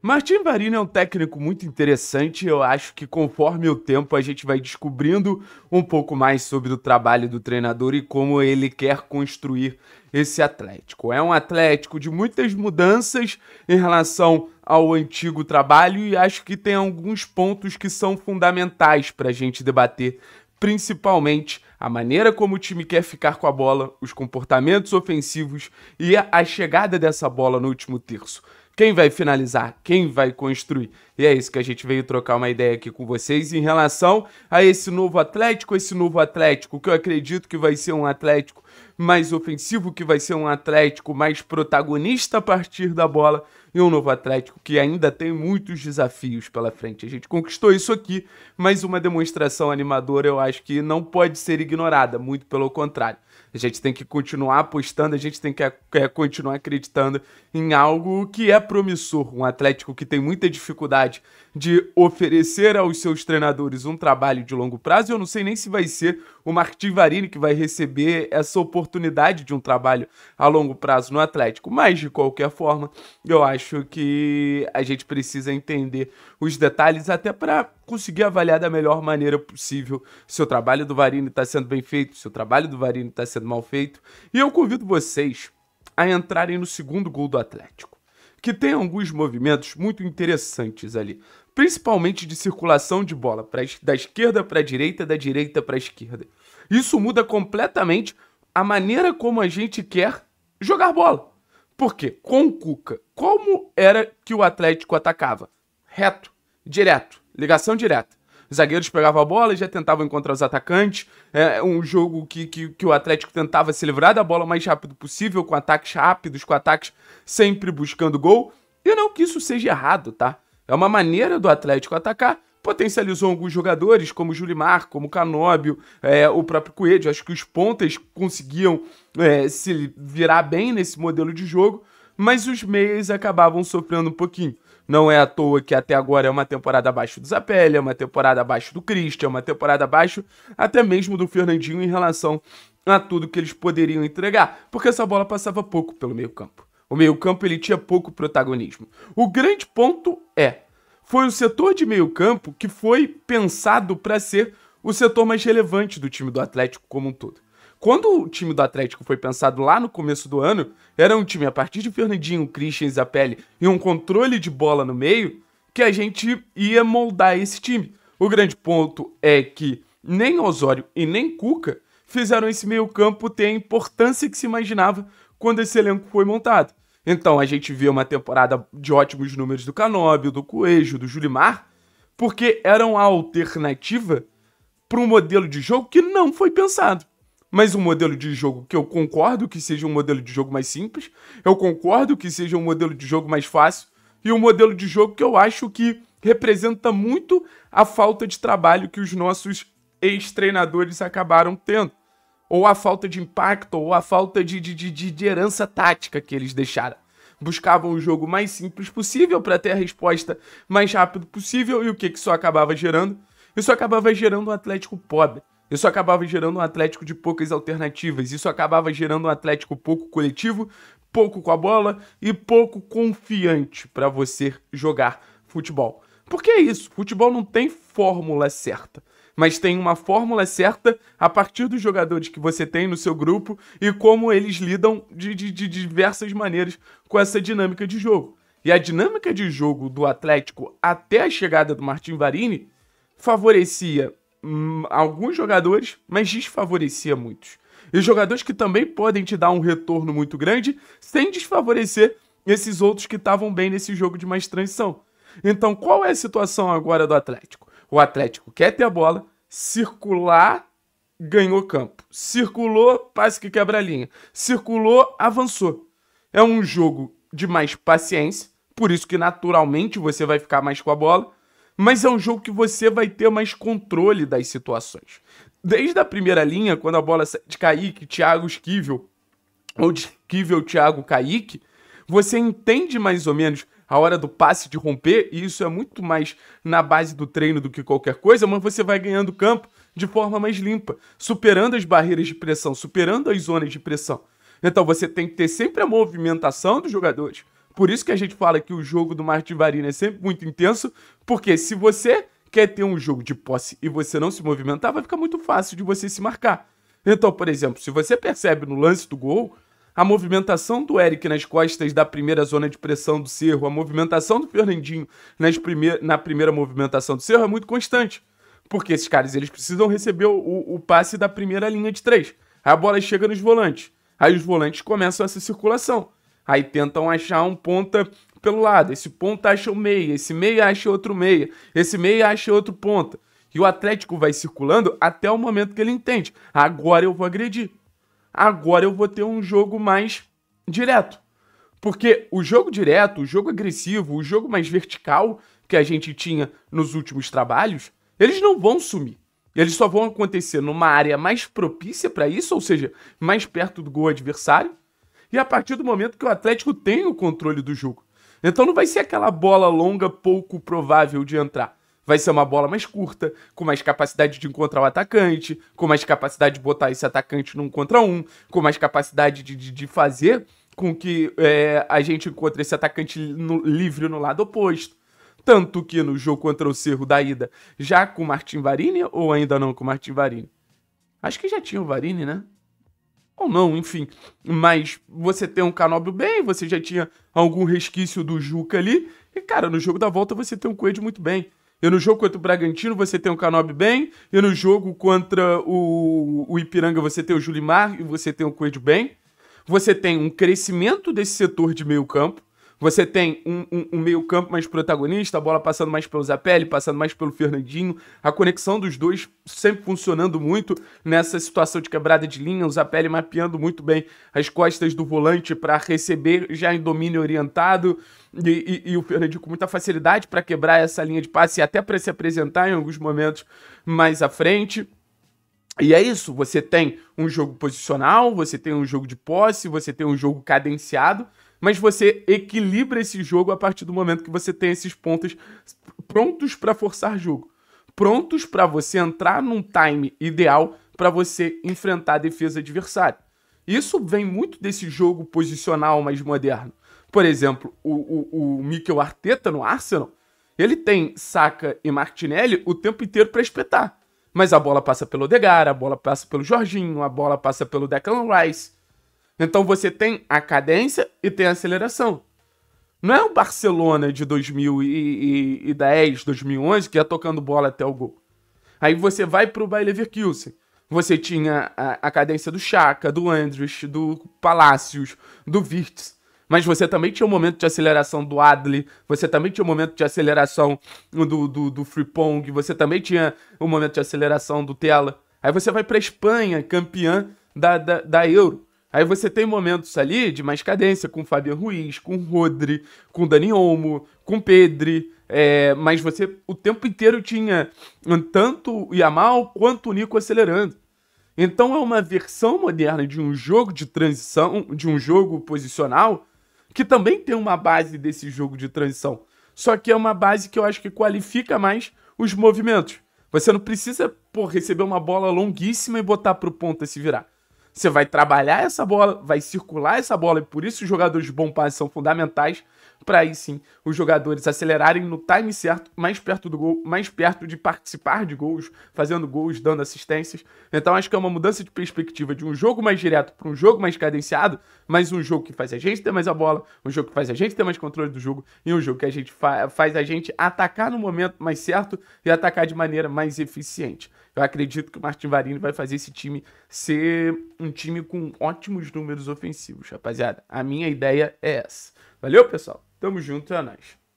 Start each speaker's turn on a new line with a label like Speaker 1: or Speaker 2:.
Speaker 1: Martin Varino é um técnico muito interessante. Eu acho que conforme o tempo a gente vai descobrindo um pouco mais sobre o trabalho do treinador e como ele quer construir esse Atlético. É um Atlético de muitas mudanças em relação ao antigo trabalho e acho que tem alguns pontos que são fundamentais para a gente debater, principalmente a maneira como o time quer ficar com a bola, os comportamentos ofensivos e a chegada dessa bola no último terço. Quem vai finalizar? Quem vai construir? E é isso que a gente veio trocar uma ideia aqui com vocês em relação a esse novo Atlético, esse novo Atlético, que eu acredito que vai ser um Atlético mais ofensivo, que vai ser um Atlético mais protagonista a partir da bola e um novo Atlético que ainda tem muitos desafios pela frente. A gente conquistou isso aqui, mas uma demonstração animadora eu acho que não pode ser ignorada, muito pelo contrário. A gente tem que continuar apostando, a gente tem que é, continuar acreditando em algo que é promissor. Um Atlético que tem muita dificuldade de oferecer aos seus treinadores um trabalho de longo prazo. Eu não sei nem se vai ser o Varini que vai receber essa oportunidade oportunidade de um trabalho a longo prazo no Atlético. Mas, de qualquer forma, eu acho que a gente precisa entender os detalhes até para conseguir avaliar da melhor maneira possível se o trabalho do Varini está sendo bem feito, se o trabalho do Varini está sendo mal feito. E eu convido vocês a entrarem no segundo gol do Atlético, que tem alguns movimentos muito interessantes ali principalmente de circulação de bola, pra, da esquerda para a direita, da direita para a esquerda. Isso muda completamente a maneira como a gente quer jogar bola. por quê? com o Cuca, como era que o Atlético atacava? Reto, direto, ligação direta. zagueiros pegavam a bola e já tentavam encontrar os atacantes. É um jogo que, que, que o Atlético tentava se livrar da bola o mais rápido possível, com ataques rápidos, com ataques sempre buscando gol. E não que isso seja errado, tá? É uma maneira do Atlético atacar, potencializou alguns jogadores, como Julimar, como Canóbio, é, o próprio Coelho. Acho que os pontas conseguiam é, se virar bem nesse modelo de jogo, mas os meias acabavam sofrendo um pouquinho. Não é à toa que até agora é uma temporada abaixo do Zapelli, é uma temporada abaixo do Christian, é uma temporada abaixo até mesmo do Fernandinho em relação a tudo que eles poderiam entregar, porque essa bola passava pouco pelo meio campo. O meio campo ele tinha pouco protagonismo. O grande ponto é, foi o setor de meio-campo que foi pensado para ser o setor mais relevante do time do Atlético como um todo. Quando o time do Atlético foi pensado lá no começo do ano, era um time a partir de Fernandinho, Christian Isapelli e um controle de bola no meio que a gente ia moldar esse time. O grande ponto é que nem Osório e nem Cuca fizeram esse meio-campo ter a importância que se imaginava quando esse elenco foi montado. Então a gente vê uma temporada de ótimos números do Canóbio, do Coelho, do Julimar, porque eram a alternativa para um modelo de jogo que não foi pensado. Mas um modelo de jogo que eu concordo que seja um modelo de jogo mais simples, eu concordo que seja um modelo de jogo mais fácil, e um modelo de jogo que eu acho que representa muito a falta de trabalho que os nossos ex-treinadores acabaram tendo ou a falta de impacto, ou a falta de, de, de, de herança tática que eles deixaram. Buscavam o jogo mais simples possível para ter a resposta mais rápido possível, e o que, que isso acabava gerando? Isso acabava gerando um Atlético pobre. Isso acabava gerando um Atlético de poucas alternativas. Isso acabava gerando um Atlético pouco coletivo, pouco com a bola e pouco confiante para você jogar futebol. Porque é isso, futebol não tem fórmula certa mas tem uma fórmula certa a partir dos jogadores que você tem no seu grupo e como eles lidam de, de, de diversas maneiras com essa dinâmica de jogo. E a dinâmica de jogo do Atlético até a chegada do Martin Varini favorecia hum, alguns jogadores, mas desfavorecia muitos. E jogadores que também podem te dar um retorno muito grande sem desfavorecer esses outros que estavam bem nesse jogo de mais transição. Então, qual é a situação agora do Atlético? O Atlético quer ter a bola, circular, ganhou campo. Circulou, passe que quebra a linha. Circulou, avançou. É um jogo de mais paciência, por isso que naturalmente você vai ficar mais com a bola, mas é um jogo que você vai ter mais controle das situações. Desde a primeira linha, quando a bola de Kaique, Thiago Esquivel, ou de Esquivel, Thiago Kaique, você entende mais ou menos a hora do passe de romper, e isso é muito mais na base do treino do que qualquer coisa, mas você vai ganhando campo de forma mais limpa, superando as barreiras de pressão, superando as zonas de pressão. Então você tem que ter sempre a movimentação dos jogadores. Por isso que a gente fala que o jogo do Marte Varina é sempre muito intenso, porque se você quer ter um jogo de posse e você não se movimentar, vai ficar muito fácil de você se marcar. Então, por exemplo, se você percebe no lance do gol, a movimentação do Eric nas costas da primeira zona de pressão do Cerro, a movimentação do Fernandinho nas primeir, na primeira movimentação do Cerro é muito constante. Porque esses caras eles precisam receber o, o passe da primeira linha de três. Aí a bola chega nos volantes. Aí os volantes começam essa circulação. Aí tentam achar um ponta pelo lado. Esse ponta acha o meia, esse meia acha outro meia, esse meia acha outro ponta. E o Atlético vai circulando até o momento que ele entende. Agora eu vou agredir agora eu vou ter um jogo mais direto. Porque o jogo direto, o jogo agressivo, o jogo mais vertical que a gente tinha nos últimos trabalhos, eles não vão sumir. Eles só vão acontecer numa área mais propícia para isso, ou seja, mais perto do gol adversário, e a partir do momento que o Atlético tem o controle do jogo. Então não vai ser aquela bola longa pouco provável de entrar vai ser uma bola mais curta, com mais capacidade de encontrar o atacante, com mais capacidade de botar esse atacante num contra um, com mais capacidade de, de, de fazer com que é, a gente encontre esse atacante no, livre no lado oposto. Tanto que no jogo contra o Cerro da Ida, já com o Martin Varini ou ainda não com o Martin Varini? Acho que já tinha o Varini, né? Ou não, enfim. Mas você tem um Canóbio bem, você já tinha algum resquício do Juca ali. E, cara, no jogo da volta você tem um Coelho muito bem. E no jogo contra o Bragantino você tem o Canob bem, e no jogo contra o, o Ipiranga você tem o Julimar e você tem o Coelho bem. Você tem um crescimento desse setor de meio campo, você tem um, um, um meio-campo mais protagonista, a bola passando mais pelo Zapelli, passando mais pelo Fernandinho. A conexão dos dois sempre funcionando muito nessa situação de quebrada de linha. O Zapelli mapeando muito bem as costas do volante para receber já em domínio orientado. E, e, e o Fernandinho com muita facilidade para quebrar essa linha de passe e até para se apresentar em alguns momentos mais à frente. E é isso, você tem um jogo posicional, você tem um jogo de posse, você tem um jogo cadenciado, mas você equilibra esse jogo a partir do momento que você tem esses pontos prontos para forçar jogo, prontos para você entrar num time ideal para você enfrentar a defesa adversária. Isso vem muito desse jogo posicional mais moderno. Por exemplo, o, o, o Mikel Arteta no Arsenal, ele tem Saka e Martinelli o tempo inteiro para espetar. Mas a bola passa pelo Degar, a bola passa pelo Jorginho, a bola passa pelo Declan Rice. Então você tem a cadência e tem a aceleração. Não é o Barcelona de 2010, 2011 que ia tocando bola até o gol. Aí você vai para o Bayer Leverkusen. Você tinha a, a cadência do Chaka, do Andres, do Palacios, do Virtus. Mas você também tinha o um momento de aceleração do Adli, você também tinha o um momento de aceleração do, do, do você também tinha o um momento de aceleração do Tela. Aí você vai para a Espanha, campeã da, da, da Euro. Aí você tem momentos ali de mais cadência com Fabio Fabian Ruiz, com Rodri, com Dani Olmo, com Pedri. É, mas você o tempo inteiro tinha tanto o Yamal quanto o Nico acelerando. Então é uma versão moderna de um jogo de transição, de um jogo posicional, que também tem uma base desse jogo de transição. Só que é uma base que eu acho que qualifica mais os movimentos. Você não precisa pô, receber uma bola longuíssima e botar para o ponta se virar. Você vai trabalhar essa bola, vai circular essa bola, e por isso os jogadores de bom passe são fundamentais para aí sim os jogadores acelerarem no time certo, mais perto do gol, mais perto de participar de gols, fazendo gols, dando assistências. Então acho que é uma mudança de perspectiva de um jogo mais direto para um jogo mais cadenciado, mas um jogo que faz a gente ter mais a bola, um jogo que faz a gente ter mais controle do jogo e um jogo que a gente fa faz a gente atacar no momento mais certo e atacar de maneira mais eficiente. Eu acredito que o Martin Varini vai fazer esse time ser um time com ótimos números ofensivos, rapaziada. A minha ideia é essa. Valeu, pessoal. Tamo junto, é nóis.